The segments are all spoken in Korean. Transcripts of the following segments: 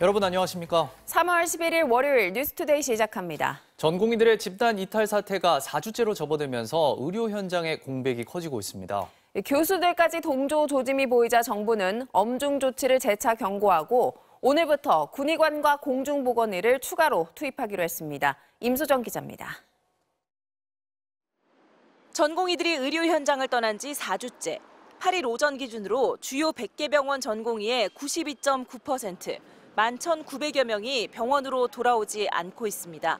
여러분 안녕하십니까? 3월 11일 월요일 뉴스투데이 시작합니다. 전공의들의 집단 이탈 사태가 4주째로 접어들면서 의료 현장의 공백이 커지고 있습니다. 교수들까지 동조 조짐이 보이자 정부는 엄중 조치를 재차 경고하고 오늘부터 군의관과 공중보건의를 추가로 투입하기로 했습니다. 임소정 기자입니다. 전공의들이 의료 현장을 떠난 지 4주째. 8일 오전 기준으로 주요 100개 병원 전공의의 92.9%, 11,900여 명이 병원으로 돌아오지 않고 있습니다.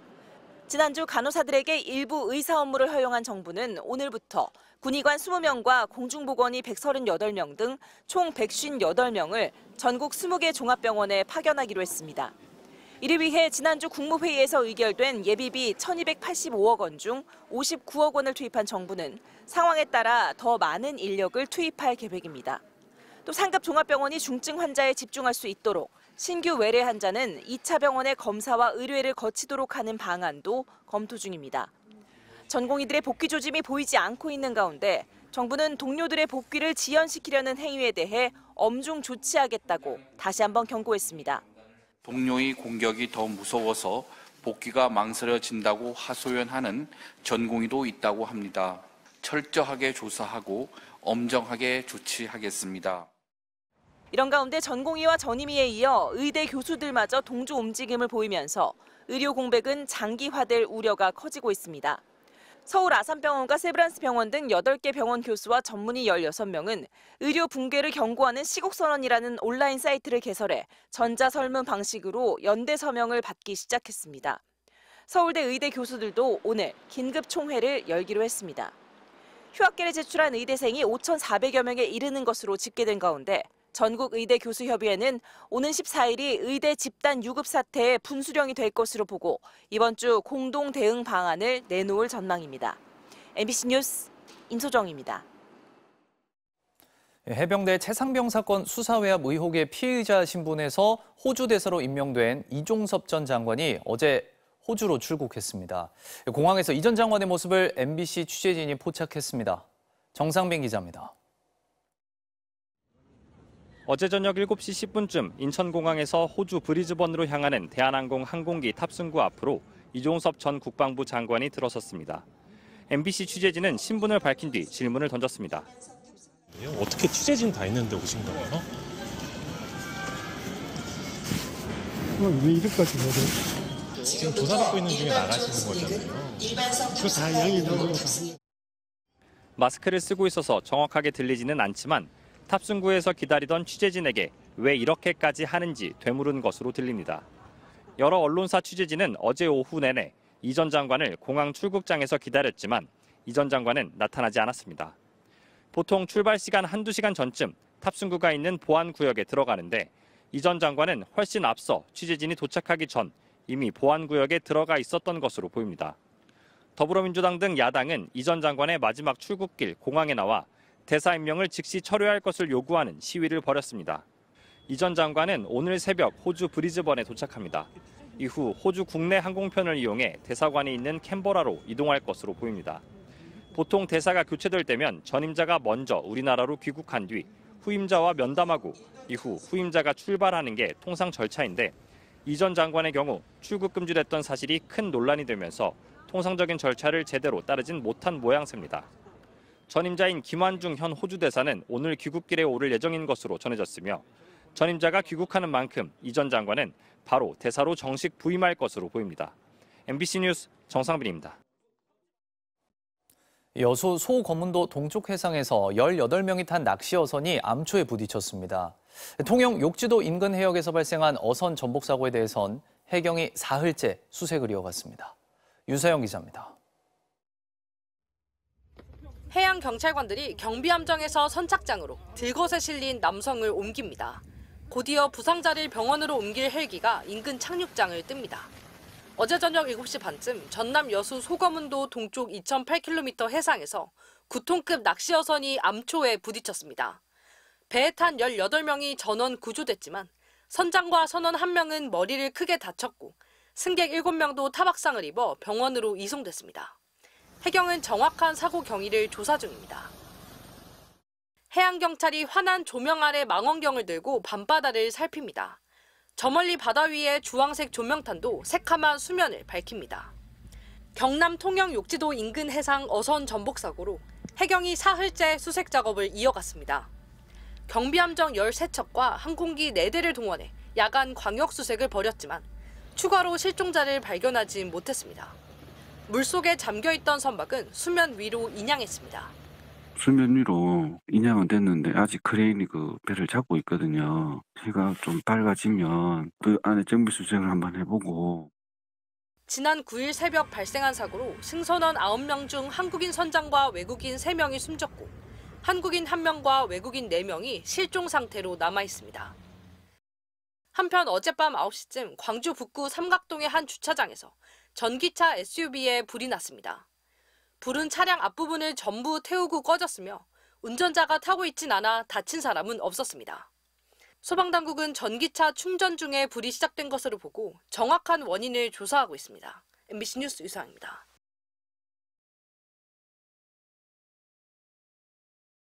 지난주 간호사들에게 일부 의사 업무를 허용한 정부는 오늘부터 군의관 20명과 공중보건이 138명 등 총 158명을 전국 20개 종합병원에 파견하기로 했습니다. 이를 위해 지난주 국무회의에서 의결된 예비비 1,285억 원 중 59억 원을 투입한 정부는 상황에 따라 더 많은 인력을 투입할 계획입니다. 또 상급 종합병원이 중증 환자에 집중할 수 있도록 신규 외래 환자는 2차 병원의 검사와 의뢰를 거치도록 하는 방안도 검토 중입니다. 전공의들의 복귀 조짐이 보이지 않고 있는 가운데 정부는 동료들의 복귀를 지연시키려는 행위에 대해 엄중 조치하겠다고 다시 한번 경고했습니다. 동료의 공격이 더 무서워서 복귀가 망설여진다고 하소연하는 전공의도 있다고 합니다. 철저하게 조사하고 엄정하게 조치하겠습니다. 이런 가운데 전공의와 전임의에 이어 의대 교수들마저 동조 움직임을 보이면서 의료 공백은 장기화될 우려가 커지고 있습니다. 서울 아산병원과 세브란스 병원 등 8개 병원 교수와 전문의 16명은 의료 붕괴를 경고하는 시국선언이라는 온라인 사이트를 개설해 전자설문 방식으로 연대 서명을 받기 시작했습니다. 서울대 의대 교수들도 오늘 긴급 총회를 열기로 했습니다. 휴학계를 제출한 의대생이 5,400여 명에 이르는 것으로 집계된 가운데 전국의대 교수협의회는 오는 14일이 의대 집단 유급 사태의 분수령이 될 것으로 보고 이번 주 공동 대응 방안을 내놓을 전망입니다. MBC 뉴스 임소정입니다. 예, 해병대 최상병 사건 수사 외압 의혹의 피의자 신분에서 호주 대사로 임명된 이종섭 전 장관이 어제 호주로 출국했습니다. 공항에서 이 전 장관의 모습을 MBC 취재진이 포착했습니다. 정상빈 기자입니다. 어제 저녁 7시 10분쯤 인천공항에서 호주 브리즈번으로 향하는 대한항공 항공기 탑승구 앞으로 이종섭 전 국방부 장관이 들어섰습니다. MBC 취재진은 신분을 밝힌 뒤 질문을 던졌습니다. 어떻게 취재진 다 있는데 오신 거예요? 왜 이렇게까지 모 지금 조사받고 있는 중에 나가시는 거잖아요. 그 마스크를 쓰고 있어서 정확하게 들리지는 않지만 탑승구에서 기다리던 취재진에게 왜 이렇게까지 하는지 되물은 것으로 들립니다. 여러 언론사 취재진은 어제 오후 내내 이 전 장관을 공항 출국장에서 기다렸지만 이 전 장관은 나타나지 않았습니다. 보통 출발 시간 한두 시간 전쯤 탑승구가 있는 보안 구역에 들어가는데 이 전 장관은 훨씬 앞서 취재진이 도착하기 전 이미 보안 구역에 들어가 있었던 것으로 보입니다. 더불어민주당 등 야당은 이 전 장관의 마지막 출국길 공항에 나와 대사 임명을 즉시 철회할 것을 요구하는 시위를 벌였습니다. 이 전 장관은 오늘 새벽 호주 브리즈번에 도착합니다. 이후 호주 국내 항공편을 이용해 대사관이 있는 캔버라로 이동할 것으로 보입니다. 보통 대사가 교체될 때면 전임자가 먼저 우리나라로 귀국한 뒤 후임자와 면담하고 이후 후임자가 출발하는 게 통상 절차인데 이 전 장관의 경우 출국 금지됐던 사실이 큰 논란이 되면서 통상적인 절차를 제대로 따르진 못한 모양새입니다. 전임자인 김환중 현 호주 대사는 오늘 귀국길에 오를 예정인 것으로 전해졌으며 전임자가 귀국하는 만큼 이전 장관은 바로 대사로 정식 부임할 것으로 보입니다. MBC 뉴스 정상빈입니다. 여수 소거문도 동쪽 해상에서 18명이 탄 낚시 어선이 암초에 부딪혔습니다. 통영 욕지도 인근 해역에서 발생한 어선 전복 사고에 대해선 해경이 사흘째 수색을 이어갔습니다. 유서영 기자입니다. 해양 경찰관들이 경비 함정에서 선착장으로 들것에 실린 남성을 옮깁니다. 곧이어 부상자를 병원으로 옮길 헬기가 인근 착륙장을 뜹니다. 어제 저녁 7시 반쯤 전남 여수 소검운도 동쪽 2 8 k m 해상에서 구통급 낚시 어선이 암초에 부딪혔습니다. 배에 탄 18명이 전원 구조됐지만 선장과 선원 1명은 머리를 크게 다쳤고 승객 7명도 타박상을 입어 병원으로 이송됐습니다. 해경은 정확한 사고 경위를 조사 중입니다. 해양경찰이 환한 조명 아래 망원경을 들고 밤바다를 살핍니다. 저 멀리 바다 위에 주황색 조명탄도 새카만 수면을 밝힙니다. 경남 통영 욕지도 인근 해상 어선 전복 사고로 해경이 사흘째 수색 작업을 이어갔습니다. 경비함정 13척과 항공기 4대를 동원해 야간 광역 수색을 벌였지만 추가로 실종자를 발견하지 못했습니다. 물속에 잠겨있던 선박은 수면 위로 인양했습니다. 수면 위로 인양은 됐는데 아직 크레인이 그 배를 잡고 있거든요. 해가 좀 밝아지면 그 안에 정비 수색을 한번 해보고 지난 9일 새벽 발생한 사고로 승선원 9명 중 한국인 선장과 외국인 3명이 숨졌고 한국인 1명과 외국인 4명이 실종 상태로 남아 있습니다. 한편 어젯밤 9시쯤 광주 북구 삼각동의 한 주차장에서 전기차 SUV에 불이 났습니다. 불은 차량 앞부분을 전부 태우고 꺼졌으며 운전자가 타고 있진 않아 다친 사람은 없었습니다. 소방당국은 전기차 충전 중에 불이 시작된 것으로 보고 정확한 원인을 조사하고 있습니다. MBC 뉴스 유상입니다.